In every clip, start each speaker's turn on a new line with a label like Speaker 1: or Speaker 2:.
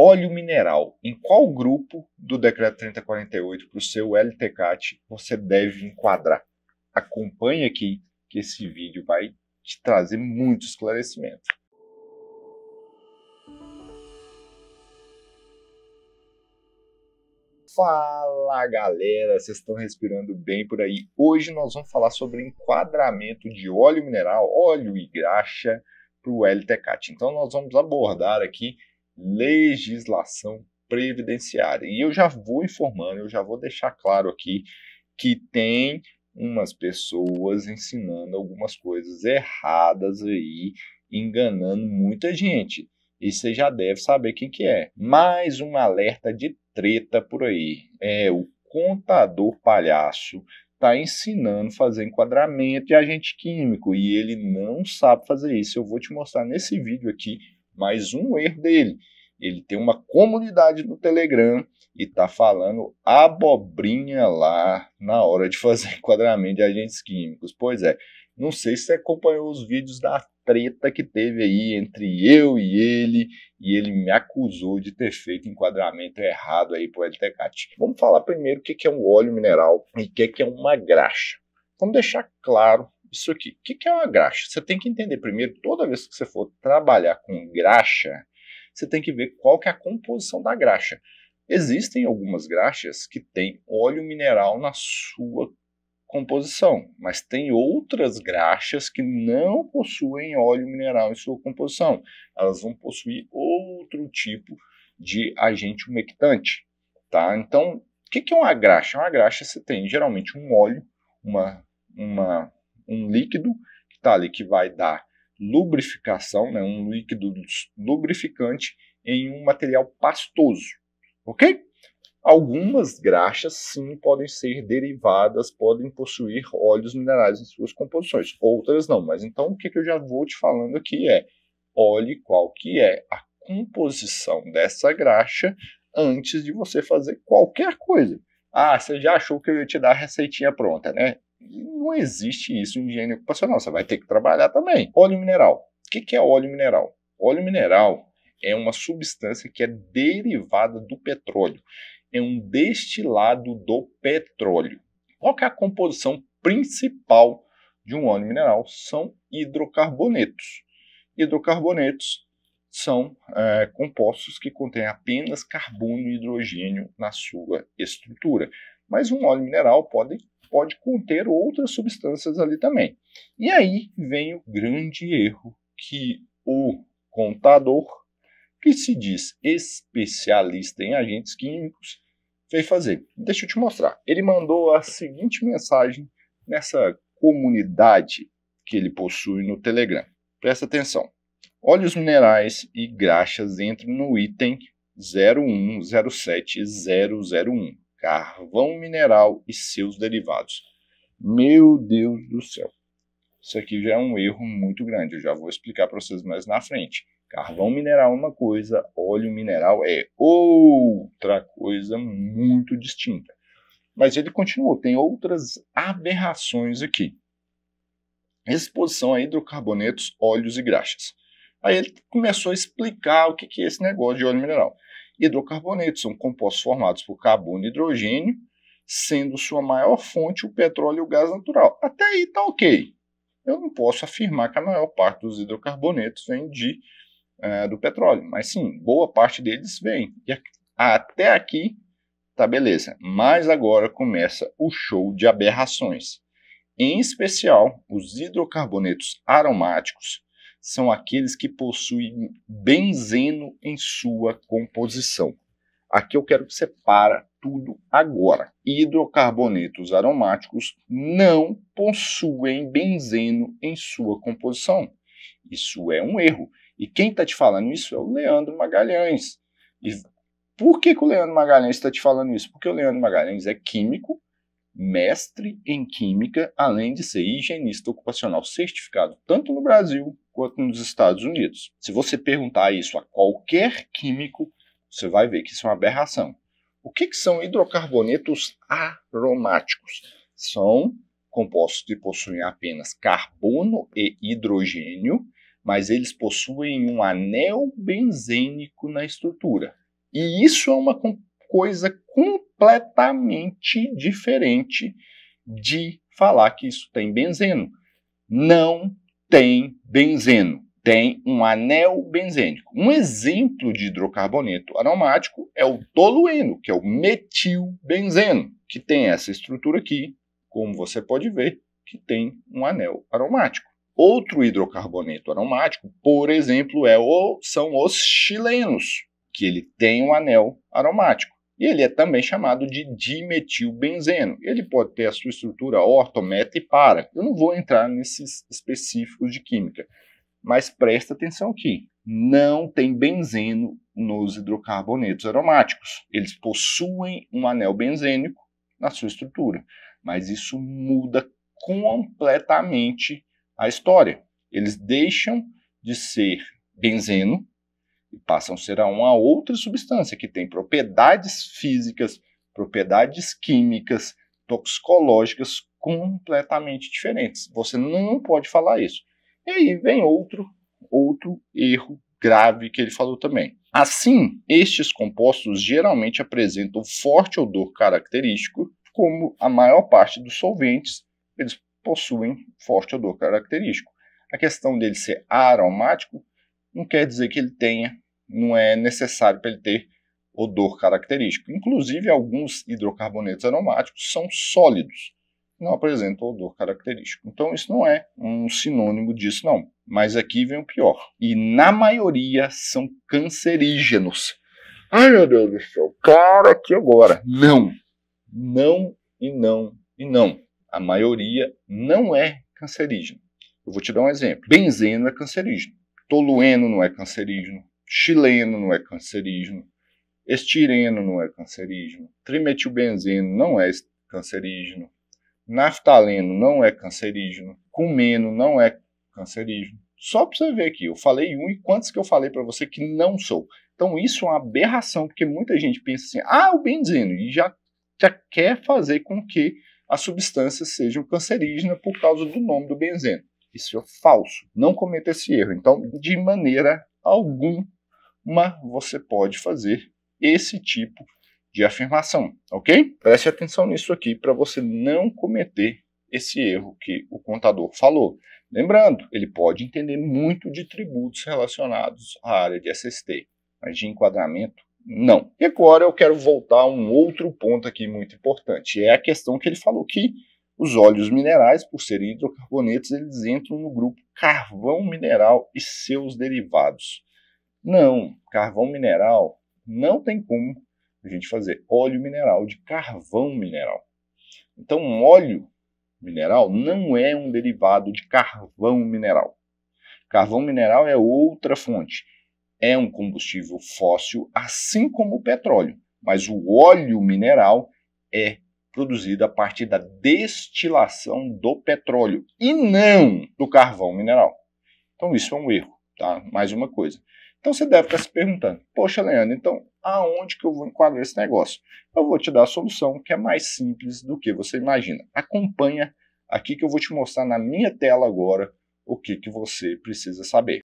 Speaker 1: óleo mineral. Em qual grupo do decreto 3048 para o seu LTCAT você deve enquadrar? Acompanhe aqui que esse vídeo vai te trazer muito esclarecimento. Fala galera, vocês estão respirando bem por aí? Hoje nós vamos falar sobre enquadramento de óleo mineral, óleo e graxa para o LTCAT. Então nós vamos abordar aqui legislação previdenciária. E eu já vou informando, eu já vou deixar claro aqui que tem umas pessoas ensinando algumas coisas erradas aí, enganando muita gente. E você já deve saber quem que é. Mais um alerta de treta por aí. É o contador palhaço está ensinando a fazer enquadramento de agente químico e ele não sabe fazer isso. Eu vou te mostrar nesse vídeo aqui mais um erro dele ele tem uma comunidade no Telegram e tá falando abobrinha lá na hora de fazer enquadramento de agentes químicos. Pois é, não sei se você acompanhou os vídeos da treta que teve aí entre eu e ele, e ele me acusou de ter feito enquadramento errado aí pro LTCAT. Vamos falar primeiro o que é um óleo mineral e o que é uma graxa. Vamos deixar claro isso aqui. O que é uma graxa? Você tem que entender primeiro, toda vez que você for trabalhar com graxa, você tem que ver qual que é a composição da graxa. Existem algumas graxas que têm óleo mineral na sua composição, mas tem outras graxas que não possuem óleo mineral em sua composição. Elas vão possuir outro tipo de agente umectante, tá? Então, o que, que é uma graxa? Uma graxa você tem geralmente um óleo, uma, uma, um líquido que está ali que vai dar lubrificação, né, um líquido lubrificante em um material pastoso, ok? Algumas graxas sim podem ser derivadas, podem possuir óleos minerais em suas composições, outras não. Mas então o que, que eu já vou te falando aqui é olhe qual que é a composição dessa graxa antes de você fazer qualquer coisa. Ah, você já achou que eu ia te dar a receitinha pronta, né? não existe isso em higiene ocupacional. Você vai ter que trabalhar também. Óleo mineral. O que, que é óleo mineral? Óleo mineral é uma substância que é derivada do petróleo. É um destilado do petróleo. Qual é a composição principal de um óleo mineral? São hidrocarbonetos. Hidrocarbonetos são é, compostos que contêm apenas carbono e hidrogênio na sua estrutura. Mas um óleo mineral pode pode conter outras substâncias ali também. E aí vem o grande erro que o contador, que se diz especialista em agentes químicos, fez fazer. Deixa eu te mostrar. Ele mandou a seguinte mensagem nessa comunidade que ele possui no Telegram. Presta atenção. Óleos minerais e graxas entram no item 0107001 carvão mineral e seus derivados. Meu Deus do céu! Isso aqui já é um erro muito grande, eu já vou explicar para vocês mais na frente. Carvão mineral é uma coisa, óleo mineral é outra coisa muito distinta. Mas ele continuou, tem outras aberrações aqui. Exposição a hidrocarbonetos, óleos e graxas. Aí ele começou a explicar o que é esse negócio de óleo mineral hidrocarbonetos, são compostos formados por carbono e hidrogênio, sendo sua maior fonte o petróleo e o gás natural. Até aí está ok. Eu não posso afirmar que a maior parte dos hidrocarbonetos vem de, é, do petróleo, mas sim, boa parte deles vem. E até aqui tá beleza. Mas agora começa o show de aberrações. Em especial, os hidrocarbonetos aromáticos são aqueles que possuem benzeno em sua composição. Aqui eu quero que você para tudo agora. Hidrocarbonetos aromáticos não possuem benzeno em sua composição. Isso é um erro. E quem está te falando isso é o Leandro Magalhães. E por que, que o Leandro Magalhães está te falando isso? Porque o Leandro Magalhães é químico mestre em química, além de ser higienista ocupacional certificado tanto no Brasil quanto nos Estados Unidos. Se você perguntar isso a qualquer químico, você vai ver que isso é uma aberração. O que, que são hidrocarbonetos aromáticos? São compostos que possuem apenas carbono e hidrogênio, mas eles possuem um anel benzênico na estrutura. E isso é uma coisa complexa completamente diferente de falar que isso tem benzeno. Não tem benzeno, tem um anel benzênico. Um exemplo de hidrocarboneto aromático é o tolueno, que é o metilbenzeno, que tem essa estrutura aqui, como você pode ver, que tem um anel aromático. Outro hidrocarboneto aromático, por exemplo, é o, são os chilenos, que ele tem um anel aromático. E ele é também chamado de dimetilbenzeno. Ele pode ter a sua estrutura orto, meta e para. Eu não vou entrar nesses específicos de química, mas presta atenção aqui. Não tem benzeno nos hidrocarbonetos aromáticos. Eles possuem um anel benzênico na sua estrutura, mas isso muda completamente a história. Eles deixam de ser benzeno e passam a ser a uma outra substância que tem propriedades físicas, propriedades químicas, toxicológicas completamente diferentes. Você não pode falar isso. E aí vem outro outro erro grave que ele falou também. Assim, estes compostos geralmente apresentam forte odor característico, como a maior parte dos solventes, eles possuem forte odor característico. A questão dele ser aromático não quer dizer que ele tenha, não é necessário para ele ter odor característico. Inclusive, alguns hidrocarbonetos aromáticos são sólidos, não apresentam odor característico. Então, isso não é um sinônimo disso, não. Mas aqui vem o pior. E na maioria são cancerígenos. Ai meu Deus do céu, cara, aqui agora. Não, não e não e não. A maioria não é cancerígeno. Eu vou te dar um exemplo. Benzeno é cancerígeno. Tolueno não é cancerígeno. Chileno não é cancerígeno. Estireno não é cancerígeno. Trimetilbenzeno não é cancerígeno. Naftaleno não é cancerígeno. Cumeno não é cancerígeno. Só para você ver aqui, eu falei um e quantos que eu falei para você que não sou. Então isso é uma aberração, porque muita gente pensa assim: ah, o benzeno, e já, já quer fazer com que substância seja um cancerígena por causa do nome do benzeno. Isso é falso. Não cometa esse erro. Então, de maneira alguma, você pode fazer esse tipo de afirmação, ok? Preste atenção nisso aqui para você não cometer esse erro que o contador falou. Lembrando, ele pode entender muito de tributos relacionados à área de SST, mas de enquadramento não. E agora eu quero voltar a um outro ponto aqui muito importante, é a questão que ele falou que os óleos minerais, por serem hidrocarbonetos, eles entram no grupo carvão mineral e seus derivados. Não, carvão mineral não tem como a gente fazer óleo mineral de carvão mineral. Então, um óleo mineral não é um derivado de carvão mineral. Carvão mineral é outra fonte. É um combustível fóssil, assim como o petróleo, mas o óleo mineral é produzida a partir da destilação do petróleo e não do carvão mineral. Então isso é um erro, tá? Mais uma coisa. Então você deve estar se perguntando, poxa Leandro, então aonde que eu vou enquadrar esse negócio? Eu vou te dar a solução que é mais simples do que você imagina. Acompanha aqui que eu vou te mostrar na minha tela agora o que, que você precisa saber.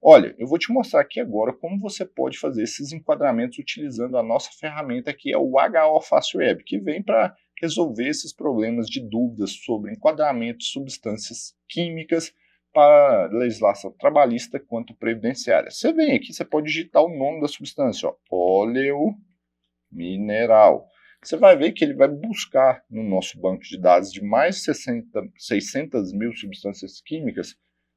Speaker 1: Olha, eu vou te mostrar aqui agora como você pode fazer esses enquadramentos utilizando a nossa ferramenta que é o HO Fácil Web, que vem para resolver esses problemas de dúvidas sobre enquadramento de substâncias químicas para legislação trabalhista quanto previdenciária. Você vem aqui, você pode digitar o nome da substância, ó, óleo mineral. Você vai ver que ele vai buscar no nosso banco de dados de mais de 600 mil substâncias químicas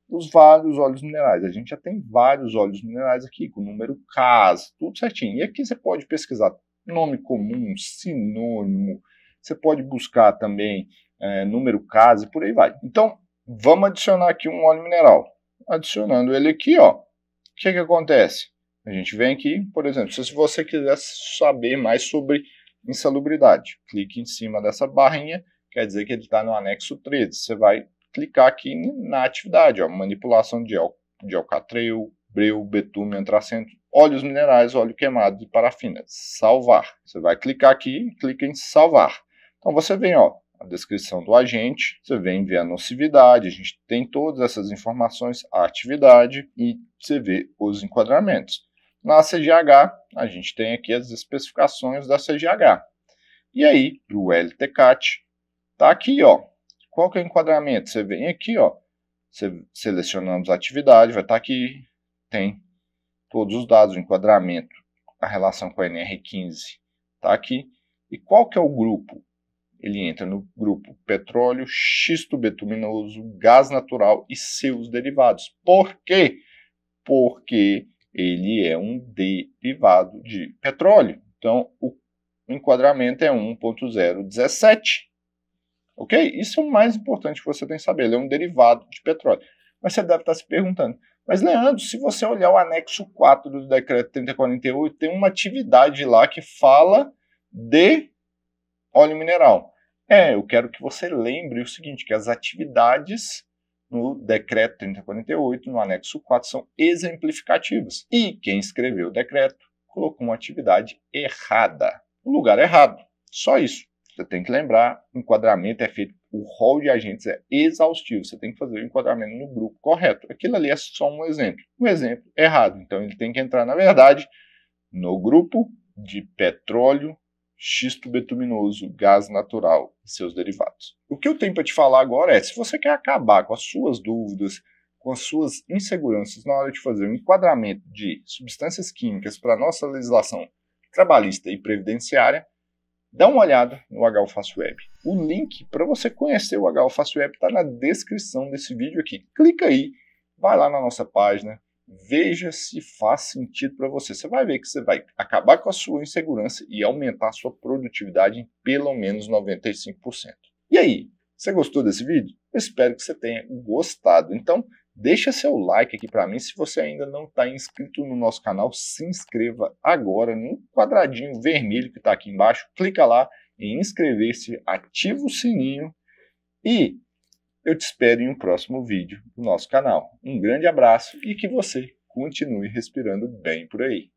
Speaker 1: os vários óleos minerais. A gente já tem vários óleos minerais aqui, com o número CAS, tudo certinho. E aqui você pode pesquisar nome comum, sinônimo, você pode buscar também é, número caso e por aí vai. Então, vamos adicionar aqui um óleo mineral. Adicionando ele aqui, ó. O que, que acontece? A gente vem aqui, por exemplo, se você quiser saber mais sobre insalubridade, clique em cima dessa barrinha, quer dizer que ele está no anexo 13. Você vai clicar aqui na atividade, ó, manipulação de, al de alcatreu, breu, betume, antracento, óleos minerais, óleo queimado e parafina. Salvar. Você vai clicar aqui, clica em salvar. Então você vem, ó, a descrição do agente, você vem ver a nocividade, a gente tem todas essas informações, a atividade e você vê os enquadramentos. Na CGH, a gente tem aqui as especificações da CGH. E aí, para o LTCAT, tá aqui, ó. Qual que é o enquadramento? Você vem aqui, ó. Você selecionamos a atividade, vai estar tá aqui, tem todos os dados, o enquadramento, a relação com a NR15, tá aqui. E qual que é o grupo? Ele entra no grupo petróleo, xisto betuminoso, gás natural e seus derivados. Por quê? Porque ele é um derivado de petróleo. Então, o enquadramento é 1.017. Ok? Isso é o mais importante que você tem que saber. Ele é um derivado de petróleo. Mas você deve estar se perguntando, mas Leandro, se você olhar o anexo 4 do decreto 3048, tem uma atividade lá que fala de óleo mineral. É, eu quero que você lembre o seguinte, que as atividades no decreto 3048, no anexo 4, são exemplificativas. E quem escreveu o decreto colocou uma atividade errada, no lugar errado. Só isso. Você tem que lembrar, o enquadramento é feito, o rol de agentes é exaustivo, você tem que fazer o enquadramento no grupo correto. Aquilo ali é só um exemplo. Um exemplo errado. Então ele tem que entrar, na verdade, no grupo de petróleo xisto betuminoso, gás natural e seus derivados. O que eu tenho para te falar agora é: se você quer acabar com as suas dúvidas, com as suas inseguranças na hora de fazer o um enquadramento de substâncias químicas para a nossa legislação trabalhista e previdenciária, dá uma olhada no HUFACE Web. O link para você conhecer o HUFACE Web está na descrição desse vídeo aqui. Clica aí, vai lá na nossa página, veja se faz sentido para você. Você vai ver que você vai acabar com a sua insegurança e aumentar a sua produtividade em pelo menos 95%. E aí, você gostou desse vídeo? Eu espero que você tenha gostado. Então, deixa seu like aqui para mim. Se você ainda não está inscrito no nosso canal, se inscreva agora no quadradinho vermelho que está aqui embaixo. Clica lá em inscrever-se, ativa o sininho e eu te espero em um próximo vídeo do nosso canal. Um grande abraço e que você continue respirando bem por aí.